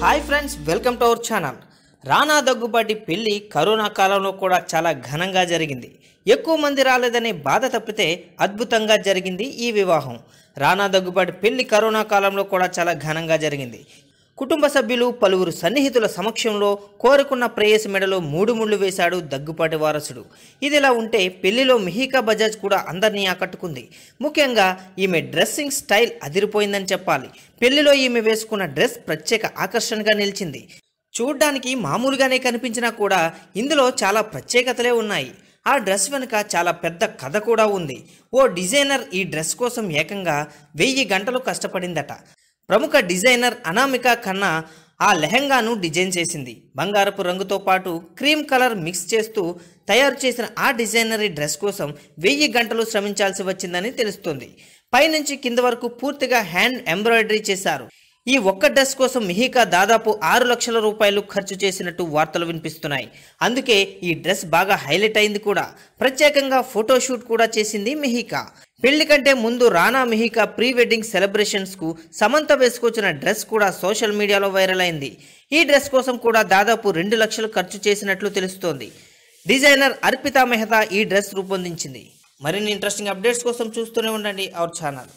hi friends welcome to our channel Rana Daggubati పెళ్లి corona కాలంలో కూడా చాలా ఘనంగా జరిగింది ఎక్కువ మంది రాలేదనే బాధ తప్పితే అద్భుతంగా జరిగింది ఈ వివాహం రానా దగ్గుబాటి పెళ్లి కరోనా కాలంలో కూడా చాలా ఘనంగా జరిగింది కుటుంబ సభ్యులు పలువురు సన్నిహితుల సమక్షంలో కోరుకున్న ప్రేయసి మెడలో మూడు ముళ్ళు వేశాడు దగ్గుపాటి వారసుడు ఇదిలా ఉంటే పెళ్లిలో మిహికా బజాజ్ కూడా అందరినీ ఆకట్టుకుంది ముఖ్యంగా ఈమె డ్రెస్సింగ్ స్టైల్ అదిరిపోయిందని చెప్పాలి పెళ్లిలో ఈమె వేసుకున్న డ్రెస్ ప్రత్యేక ఆకర్షణగా నిలిచింది చూడ్డానికి మామూలుగానే కనిపించినా కూడా ఇందులో చాలా ప్రత్యేకతలే ఉన్నాయి ఆ డ్రెస్ వెనుక చాలా పెద్ద కథ కూడా ఉంది ఓ డిజైనర్ ఈ డ్రెస్ కోసం ఏకంగా వెయ్యి గంటలు కష్టపడిందట ప్రముఖ డిజైనర్ అనామిక ఖన్నా ఆ లెహెంగాను డిజైన్ చేసింది బంగారపు రంగుతో పాటు క్రీమ్ కలర్ మిక్స్ చేస్తూ తయారు చేసిన ఆ డిజైనరీ డ్రెస్ కోసం వెయ్యి గంటలు శ్రమించాల్సి వచ్చిందని తెలుస్తుంది పైనుంచి కింద వరకు పూర్తిగా హ్యాండ్ ఎంబ్రాయిడరీ చేశారు ఈ ఒక్క డ్రెస్ కోసం మిహికా దాదాపు ఆరు లక్షల రూపాయలు ఖర్చు చేసినట్టు వార్తలు వినిపిస్తున్నాయి అందుకే ఈ డ్రెస్ బాగా హైలైట్ అయింది కూడా ప్రత్యేకంగా ఫోటోషూట్ కూడా చేసింది మిహికా పెళ్లి కంటే ముందు రానా మిహికా ప్రీ వెడ్డింగ్ సెలబ్రేషన్స్కు సమంత వేసుకొచ్చిన డ్రెస్ కూడా సోషల్ మీడియాలో వైరల్ అయింది ఈ డ్రెస్ కోసం కూడా దాదాపు రెండు లక్షలు ఖర్చు చేసినట్లు తెలుస్తోంది డిజైనర్ అర్పితా మెహతా ఈ డ్రెస్ రూపొందించింది మరిన్ని ఇంట్రెస్టింగ్ అప్డేట్స్ కోసం చూస్తూనే ఉండండి అవర్ ఛానల్